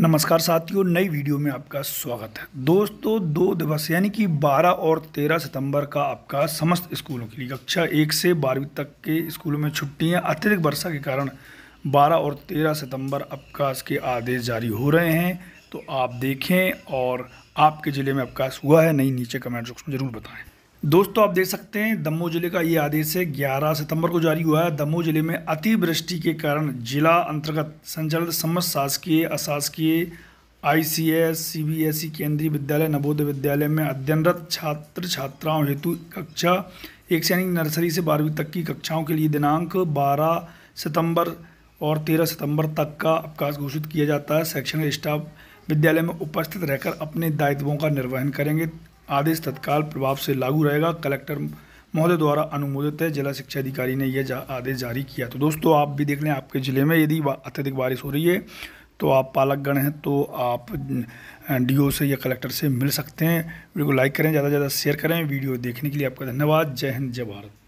नमस्कार साथियों नई वीडियो में आपका स्वागत है दोस्तों दो दिवस यानी कि 12 और 13 सितंबर का आपका समस्त स्कूलों के लिए कक्षा एक से बारहवीं तक के स्कूलों में छुट्टियां अत्यधिक वर्षा के कारण 12 और 13 सितंबर अवकाश के आदेश जारी हो रहे हैं तो आप देखें और आपके ज़िले में अवकाश हुआ है नहीं नीचे कमेंट बॉक्स में ज़रूर बताएँ दोस्तों आप देख सकते हैं दमोह जिले का ये आदेश है ग्यारह सितंबर को जारी हुआ है दमोह जिले में अतिवृष्टि के कारण जिला अंतर्गत संचालित समस्त शासकीय अशासकीय आईसीएस ई केंद्रीय विद्यालय नवोदय विद्यालय में अध्ययनरत छात्र छात्राओं हेतु कक्षा एक से यानी नर्सरी से बारहवीं तक की कक्षाओं के लिए दिनांक 12 सितंबर और 13 सितंबर तक का अवकाश घोषित किया जाता है शैक्षणिक स्टाफ विद्यालय में उपस्थित रहकर अपने दायित्वों का निर्वहन करेंगे आदेश तत्काल प्रभाव से लागू रहेगा कलेक्टर महोदय द्वारा अनुमोदित है जिला शिक्षा अधिकारी ने यह जा, आदेश जारी किया तो दोस्तों आप भी देख लें आपके ज़िले में यदि अत्यधिक बारिश हो रही है तो आप पालकगण हैं तो आप डीओ से या कलेक्टर से मिल सकते हैं वीडियो को लाइक करें ज़्यादा से ज़्यादा शेयर करें वीडियो देखने के लिए आपका धन्यवाद जय हिंद जय भारत